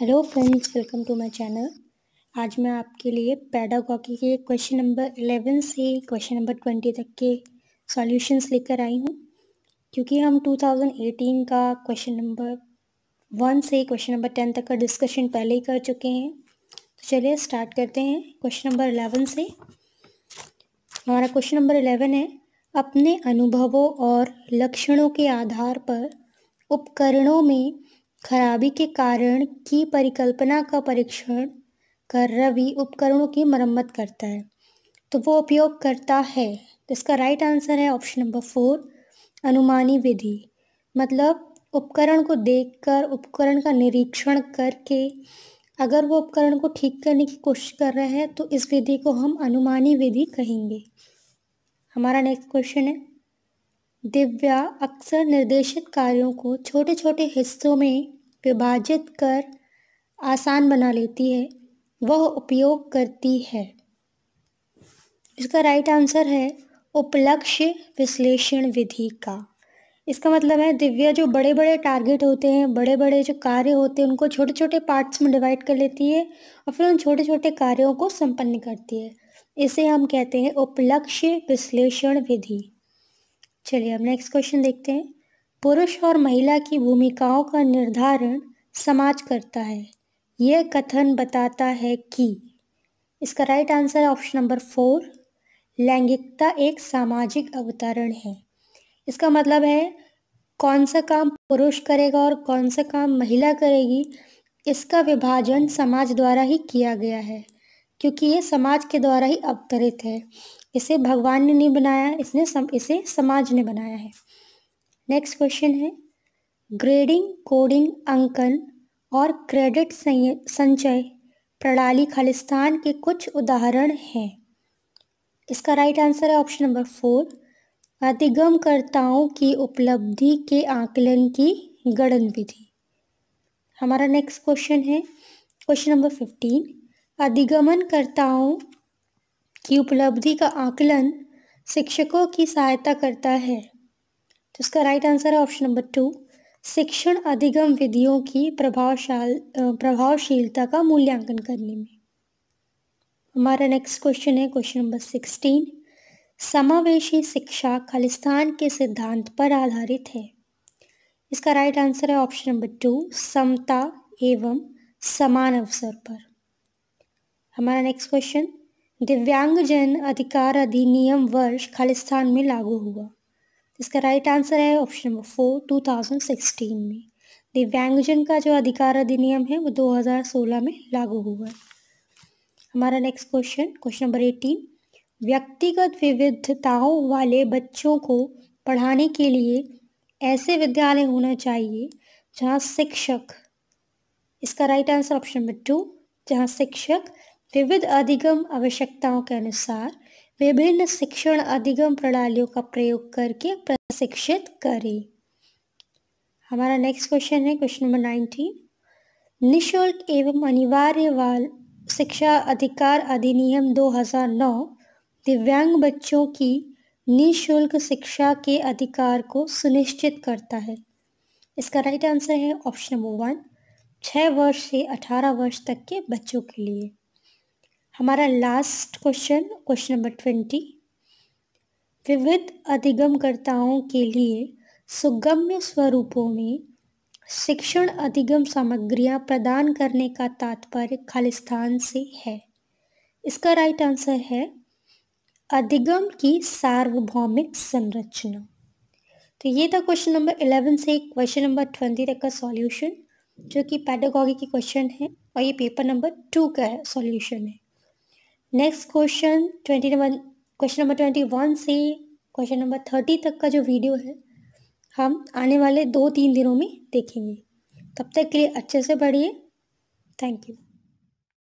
hello friends welcome to my channel आज मैं आपके लिए पैडागॉकी के क्वेश्चन नंबर एलेवन से क्वेश्चन नंबर ट्वेंटी तक के सॉल्यूशंस लेकर आई हूँ क्योंकि हम 2018 का क्वेश्चन नंबर वन से क्वेश्चन नंबर टेन तक का डिस्कशन पहले ही कर चुके हैं तो चलिए स्टार्ट करते हैं क्वेश्चन नंबर एलेवन से हमारा क्वेश्चन नंबर एलेवन है अपने अनुभवों और लक्षणों के आधार पर उपकरणों में खराबी के कारण की परिकल्पना का परीक्षण कर रवि उपकरणों की मरम्मत करता है तो वो उपयोग करता है तो इसका राइट आंसर है ऑप्शन नंबर फोर अनुमानी विधि मतलब उपकरण को देखकर उपकरण का निरीक्षण करके अगर वो उपकरण को ठीक करने की कोशिश कर रहे हैं तो इस विधि को हम अनुमानी विधि कहेंगे हमारा नेक्स्ट क्वेश्चन है दिव्या अक्सर निर्देशित कार्यों को छोटे छोटे हिस्सों में विभाजित कर आसान बना लेती है वह उपयोग करती है इसका राइट आंसर है उपलक्ष्य विश्लेषण विधि का इसका मतलब है दिव्या जो बड़े बड़े टारगेट होते हैं बड़े बड़े जो कार्य होते हैं उनको छोटे छोटे पार्ट्स में डिवाइड कर लेती है और फिर उन छोटे छोटे कार्यों को संपन्न करती है इसे हम कहते हैं उपलक्ष्य विश्लेषण विधि चलिए अब नेक्स्ट क्वेश्चन देखते हैं पुरुष और महिला की भूमिकाओं का निर्धारण समाज करता है यह कथन बताता है कि इसका राइट आंसर है ऑप्शन नंबर फोर लैंगिकता एक सामाजिक अवतरण है इसका मतलब है कौन सा काम पुरुष करेगा और कौन सा काम महिला करेगी इसका विभाजन समाज द्वारा ही किया गया है क्योंकि ये समाज के द्वारा ही अवतरित है इसे भगवान ने नहीं बनाया इसने सम, इसे समाज ने बनाया है नेक्स्ट क्वेश्चन है ग्रेडिंग कोडिंग अंकन और क्रेडिट संचय प्रणाली खालिस्तान के कुछ उदाहरण हैं इसका राइट आंसर है ऑप्शन नंबर फोर अधिगमकर्ताओं की उपलब्धि के आकलन की गणन विधि हमारा नेक्स्ट क्वेश्चन है क्वेश्चन नंबर फिफ्टीन अधिगमनकर्ताओं की उपलब्धि का आकलन शिक्षकों की सहायता करता है तो इसका राइट आंसर है ऑप्शन नंबर टू शिक्षण अधिगम विधियों की प्रभावशाल प्रभावशीलता का मूल्यांकन करने में हमारा नेक्स्ट क्वेश्चन है क्वेश्चन नंबर सिक्सटीन समावेशी शिक्षा खालिस्तान के सिद्धांत पर आधारित है इसका राइट आंसर है ऑप्शन नंबर टू समता एवं समान अवसर पर हमारा नेक्स्ट क्वेश्चन दिव्यांगजन अधिकार अधिनियम वर्ष खालिस्तान में लागू हुआ इसका राइट आंसर है option number four two thousand sixteen में दिव्यांगजन का जो अधिकार अधिनियम है वो दो हज़ार सोलह में लागू हुआ है हमारा next question question number eighteen व्यक्तिगत विविधताओं वाले बच्चों को पढ़ाने के लिए ऐसे विद्यालय होना चाहिए जहाँ शिक्षक इसका right answer option number two जहाँ शिक्षक विविध अधिगम आवश्यकताओं के अनुसार विभिन्न शिक्षण अधिगम प्रणालियों का प्रयोग करके प्रशिक्षित करें हमारा नेक्स्ट क्वेश्चन है क्वेश्चन नंबर नाइनटीन निःशुल्क एवं अनिवार्य वाल शिक्षा अधिकार अधिनियम 2009 दिव्यांग बच्चों की निःशुल्क शिक्षा के अधिकार को सुनिश्चित करता है इसका राइट आंसर है ऑप्शन नंबर वन छः वर्ष से अठारह वर्ष तक के बच्चों के लिए हमारा last question question number twenty विविध अधिगमकर्ताओं के लिए सुगम्य स्वरूपों में शिक्षण अधिगम सामग्रियां प्रदान करने का तात्पर्य खालिस्तान से है इसका राइट आंसर है अधिगम की सार्वभौमिक संरचना तो ये था क्वेश्चन नंबर इलेवन से क्वेश्चन नंबर ट्वेंटी तक का सॉल्यूशन जो कि पैडोगॉगी के क्वेश्चन है और ये पेपर नंबर टू का है सॉल्यूशन है next question twenty number question number twenty one से क्वेश्चन नंबर थर्टी तक का जो वीडियो है हम आने वाले दो तीन दिनों में देखेंगे तब तक के लिए अच्छे से पढ़िए थैंक यू